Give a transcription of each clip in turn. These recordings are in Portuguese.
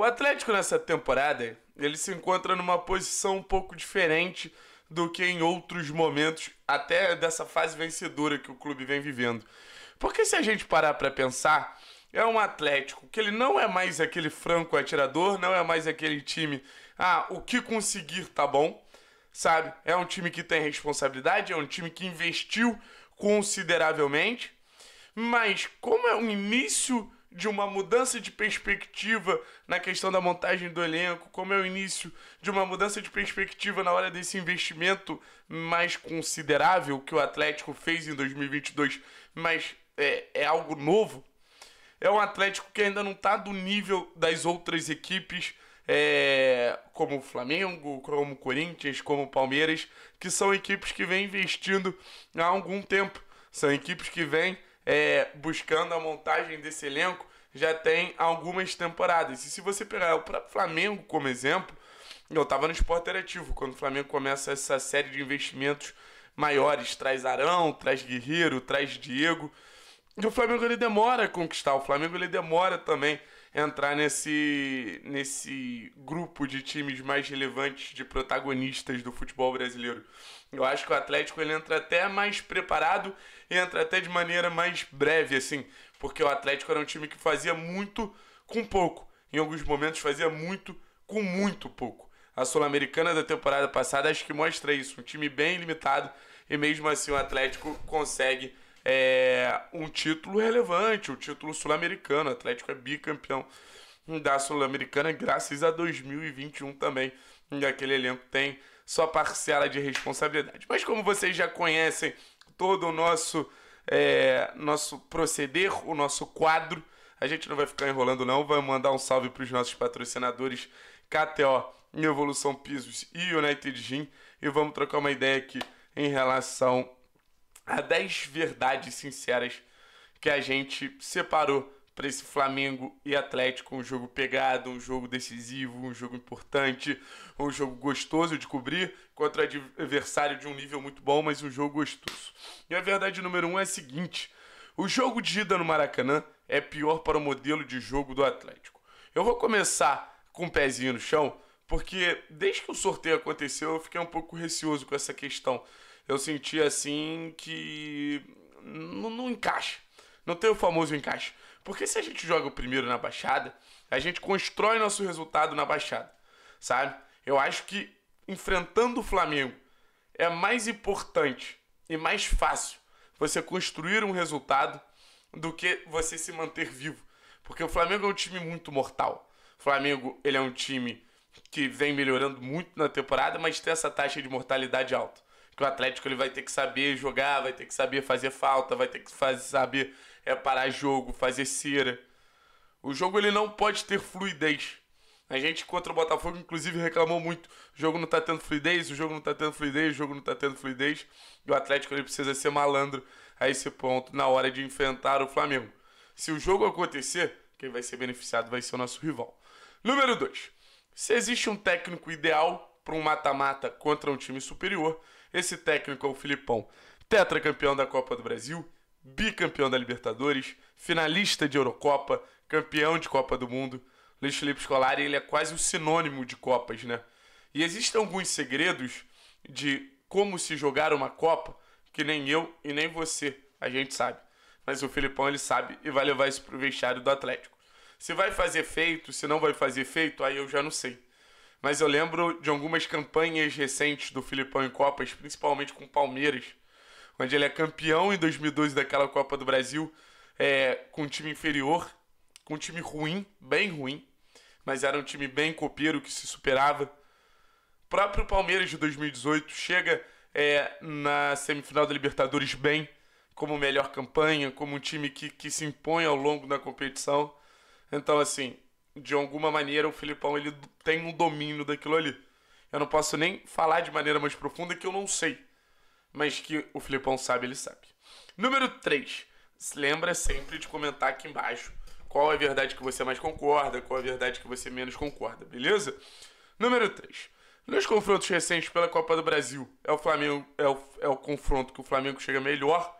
O Atlético nessa temporada, ele se encontra numa posição um pouco diferente do que em outros momentos, até dessa fase vencedora que o clube vem vivendo. Porque se a gente parar para pensar, é um Atlético que ele não é mais aquele franco atirador, não é mais aquele time, ah, o que conseguir tá bom, sabe? É um time que tem responsabilidade, é um time que investiu consideravelmente, mas como é um início de uma mudança de perspectiva na questão da montagem do elenco, como é o início de uma mudança de perspectiva na hora desse investimento mais considerável que o Atlético fez em 2022, mas é, é algo novo. É um Atlético que ainda não está do nível das outras equipes, é, como o Flamengo, como o Corinthians, como o Palmeiras, que são equipes que vêm investindo há algum tempo. São equipes que vêm é, buscando a montagem desse elenco já tem algumas temporadas. E se você pegar o próprio Flamengo como exemplo, eu estava no esporte interativo quando o Flamengo começa essa série de investimentos maiores, traz Arão, traz Guerreiro, traz Diego. E o Flamengo ele demora a conquistar, o Flamengo ele demora também entrar nesse, nesse grupo de times mais relevantes de protagonistas do futebol brasileiro. Eu acho que o Atlético ele entra até mais preparado e entra até de maneira mais breve, assim, porque o Atlético era um time que fazia muito com pouco. Em alguns momentos fazia muito com muito pouco. A Sul-Americana da temporada passada acho que mostra isso. Um time bem limitado e mesmo assim o Atlético consegue é, um título relevante, o um título sul-americano. O Atlético é bicampeão da Sul-Americana, graças a 2021 também. E aquele elenco tem sua parcela de responsabilidade. Mas como vocês já conhecem todo o nosso, é, nosso proceder, o nosso quadro, a gente não vai ficar enrolando não, vai mandar um salve para os nossos patrocinadores KTO, Evolução Pisos e United Gym e vamos trocar uma ideia aqui em relação a 10 verdades sinceras que a gente separou para esse Flamengo e Atlético, um jogo pegado, um jogo decisivo, um jogo importante, um jogo gostoso de cobrir contra adversário de um nível muito bom, mas um jogo gostoso. E a verdade número um é a seguinte: o jogo de ida no Maracanã é pior para o modelo de jogo do Atlético. Eu vou começar com o um pezinho no chão porque desde que o sorteio aconteceu, eu fiquei um pouco receoso com essa questão. Eu senti assim que não, não encaixa. Não tem o famoso encaixe. Porque se a gente joga o primeiro na baixada, a gente constrói nosso resultado na baixada, sabe? Eu acho que enfrentando o Flamengo é mais importante e mais fácil você construir um resultado do que você se manter vivo. Porque o Flamengo é um time muito mortal. O Flamengo, ele é um time que vem melhorando muito na temporada, mas tem essa taxa de mortalidade alta. Que o Atlético ele vai ter que saber jogar, vai ter que saber fazer falta, vai ter que fazer, saber é, parar jogo, fazer cera. O jogo ele não pode ter fluidez. A gente contra o Botafogo, inclusive, reclamou muito. O jogo não tá tendo fluidez, o jogo não tá tendo fluidez, o jogo não tá tendo fluidez. E o Atlético ele precisa ser malandro a esse ponto na hora de enfrentar o Flamengo. Se o jogo acontecer, quem vai ser beneficiado vai ser o nosso rival. Número 2. Se existe um técnico ideal para um mata-mata contra um time superior, esse técnico é o Filipão. Tetracampeão da Copa do Brasil, bicampeão da Libertadores, finalista de Eurocopa, campeão de Copa do Mundo. Luiz Felipe Scolari, ele é quase o sinônimo de Copas, né? E existem alguns segredos de como se jogar uma Copa que nem eu e nem você, a gente sabe. Mas o Filipão, ele sabe e vai levar isso pro vestiário do Atlético. Se vai fazer efeito, se não vai fazer efeito, aí eu já não sei. Mas eu lembro de algumas campanhas recentes do Filipão em Copas, principalmente com Palmeiras, onde ele é campeão em 2012 daquela Copa do Brasil, é, com um time inferior, com um time ruim, bem ruim, mas era um time bem copeiro que se superava. O próprio Palmeiras de 2018 chega é, na semifinal da Libertadores bem, como melhor campanha, como um time que, que se impõe ao longo da competição. Então, assim, de alguma maneira o Filipão ele tem um domínio daquilo ali. Eu não posso nem falar de maneira mais profunda que eu não sei. Mas que o Filipão sabe, ele sabe. Número 3. lembra sempre de comentar aqui embaixo qual é a verdade que você mais concorda, qual é a verdade que você menos concorda, beleza? Número 3. Nos confrontos recentes pela Copa do Brasil, é o Flamengo é o, é o confronto que o Flamengo chega melhor.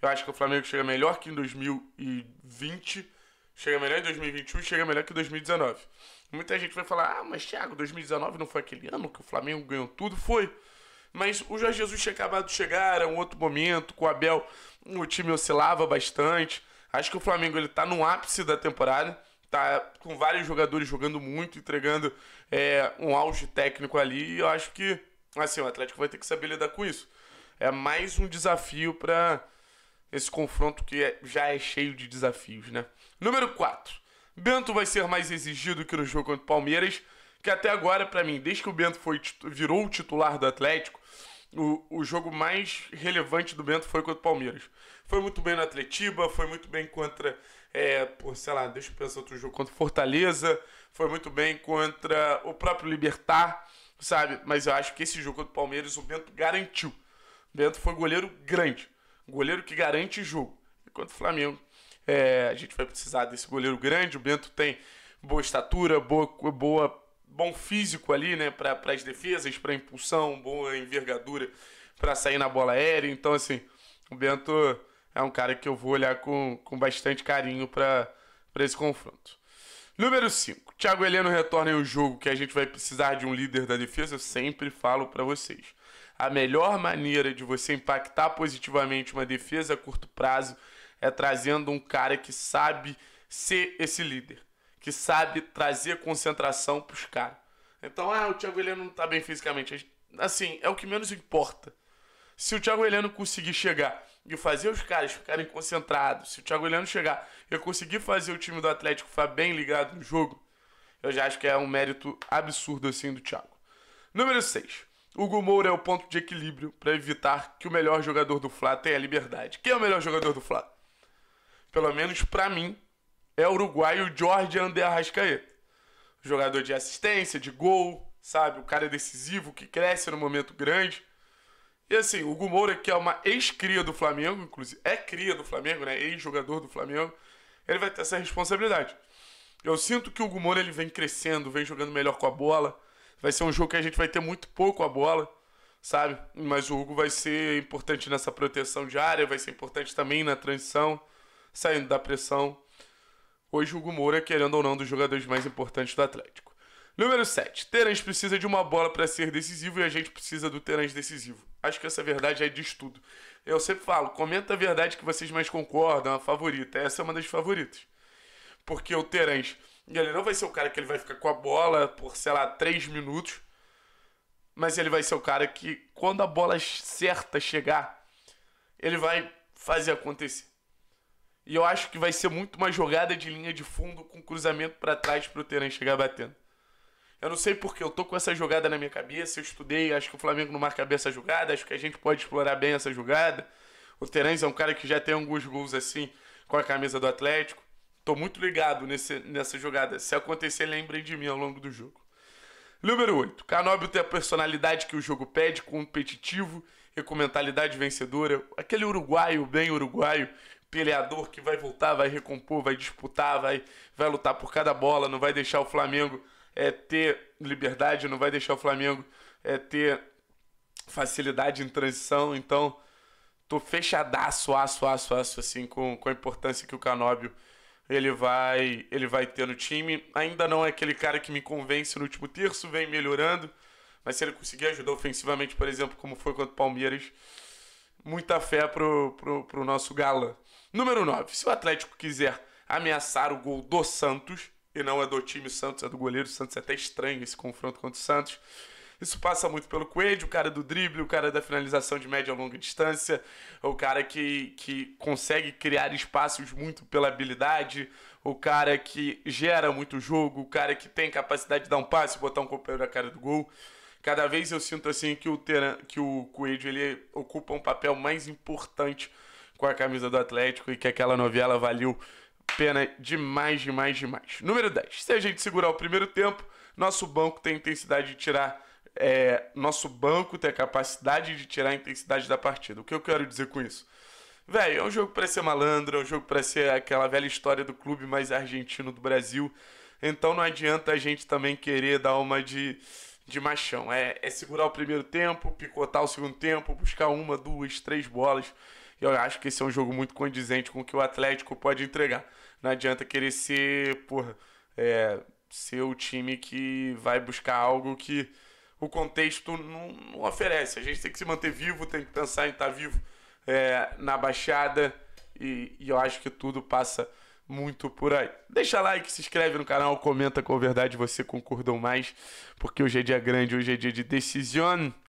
Eu acho que o Flamengo chega melhor que em 2020 Chega melhor em 2021 e chega melhor que 2019. Muita gente vai falar, ah, mas Thiago, 2019 não foi aquele ano que o Flamengo ganhou tudo? Foi. Mas o Jorge Jesus tinha acabado de chegar, era um outro momento, com o Abel o time oscilava bastante. Acho que o Flamengo ele tá no ápice da temporada, tá com vários jogadores jogando muito, entregando é, um auge técnico ali, e eu acho que assim, o Atlético vai ter que saber lidar com isso. É mais um desafio para esse confronto que é, já é cheio de desafios, né? Número 4. Bento vai ser mais exigido que no jogo contra o Palmeiras, que até agora, para mim, desde que o Bento foi, virou o titular do Atlético, o, o jogo mais relevante do Bento foi contra o Palmeiras. Foi muito bem no Atletiba, foi muito bem contra, é, por, sei lá, deixa eu pensar outro jogo, contra Fortaleza, foi muito bem contra o próprio Libertar, sabe? Mas eu acho que esse jogo contra o Palmeiras o Bento garantiu. O Bento foi goleiro grande goleiro que garante jogo. Enquanto o Flamengo, é, a gente vai precisar desse goleiro grande. O Bento tem boa estatura, boa, boa bom físico ali, né, para as defesas, para impulsão, boa envergadura para sair na bola aérea. Então, assim, o Bento é um cara que eu vou olhar com, com bastante carinho para esse confronto. Número 5. Thiago Heleno retorna em um jogo que a gente vai precisar de um líder da defesa. Eu sempre falo para vocês a melhor maneira de você impactar positivamente uma defesa a curto prazo é trazendo um cara que sabe ser esse líder, que sabe trazer concentração para os caras. Então, ah, o Thiago Heleno não está bem fisicamente. Assim, é o que menos importa. Se o Thiago Heleno conseguir chegar e fazer os caras ficarem concentrados, se o Thiago Heleno chegar e conseguir fazer o time do Atlético ficar bem ligado no jogo, eu já acho que é um mérito absurdo assim do Thiago. Número 6. Hugo Moura é o ponto de equilíbrio para evitar que o melhor jogador do Fla tenha liberdade. Quem é o melhor jogador do Fla? Pelo menos para mim, é o uruguaio Jorge André Arrascaeta. Jogador de assistência, de gol, sabe? O cara é decisivo, que cresce no momento grande. E assim, o Hugo Moura, que é uma ex-cria do Flamengo, inclusive, é cria do Flamengo, né? Ex-jogador do Flamengo, ele vai ter essa responsabilidade. Eu sinto que o Hugo Moura ele vem crescendo, vem jogando melhor com a bola Vai ser um jogo que a gente vai ter muito pouco a bola, sabe? Mas o Hugo vai ser importante nessa proteção de área, vai ser importante também na transição, saindo da pressão. Hoje o Hugo Moura, querendo ou não, é dos jogadores mais importantes do Atlético. Número 7. Terence precisa de uma bola para ser decisivo e a gente precisa do Terence decisivo. Acho que essa verdade é de estudo. Eu sempre falo, comenta a verdade que vocês mais concordam, a favorita. Essa é uma das favoritas. Porque o Terence. E ele não vai ser o cara que ele vai ficar com a bola por, sei lá, três minutos. Mas ele vai ser o cara que, quando a bola certa chegar, ele vai fazer acontecer. E eu acho que vai ser muito uma jogada de linha de fundo com cruzamento para trás pro Teran chegar batendo. Eu não sei porque eu tô com essa jogada na minha cabeça, eu estudei, acho que o Flamengo não marca bem essa jogada, acho que a gente pode explorar bem essa jogada. O Terãs é um cara que já tem alguns gols assim com a camisa do Atlético. Tô muito ligado nesse, nessa jogada. Se acontecer, lembrem de mim ao longo do jogo. Número 8. Canóbio tem a personalidade que o jogo pede, competitivo e com mentalidade vencedora. Aquele uruguaio, bem uruguaio, peleador que vai voltar, vai recompor, vai disputar, vai, vai lutar por cada bola, não vai deixar o Flamengo é, ter liberdade, não vai deixar o Flamengo é, ter facilidade em transição. Então, tô fechadaço, aço, aço, aço, assim, com, com a importância que o Canóbio ele vai ele vai ter no time. Ainda não é aquele cara que me convence no último terço, vem melhorando. Mas se ele conseguir ajudar ofensivamente, por exemplo, como foi contra o Palmeiras, muita fé pro, pro, pro nosso galã. Número 9. Se o Atlético quiser ameaçar o gol do Santos, e não é do time Santos, é do goleiro Santos, é até estranho esse confronto contra o Santos. Isso passa muito pelo Coelho, o cara do drible, o cara da finalização de média e longa distância, o cara que, que consegue criar espaços muito pela habilidade, o cara que gera muito jogo, o cara que tem capacidade de dar um passe, e botar um companheiro na cara do gol. Cada vez eu sinto assim que o, Teran, que o Coelho ele ocupa um papel mais importante com a camisa do Atlético e que aquela novela valeu pena demais, demais, demais. Número 10. Se a gente segurar o primeiro tempo, nosso banco tem intensidade de tirar é, nosso banco ter a capacidade de tirar a intensidade da partida. O que eu quero dizer com isso? Velho, é um jogo para ser malandro, é um jogo para ser aquela velha história do clube mais argentino do Brasil. Então não adianta a gente também querer dar uma de, de machão. É, é segurar o primeiro tempo, picotar o segundo tempo, buscar uma, duas, três bolas. Eu acho que esse é um jogo muito condizente com o que o Atlético pode entregar. Não adianta querer ser, porra, é, ser o time que vai buscar algo que o contexto não, não, oferece. A gente tem que se manter vivo, tem que pensar em estar tá vivo é, na Baixada e, e, eu acho que tudo passa muito por aí. Deixa like, se inscreve no canal, comenta com verdade você concordou mais, porque hoje é dia grande, hoje é dia de decisão.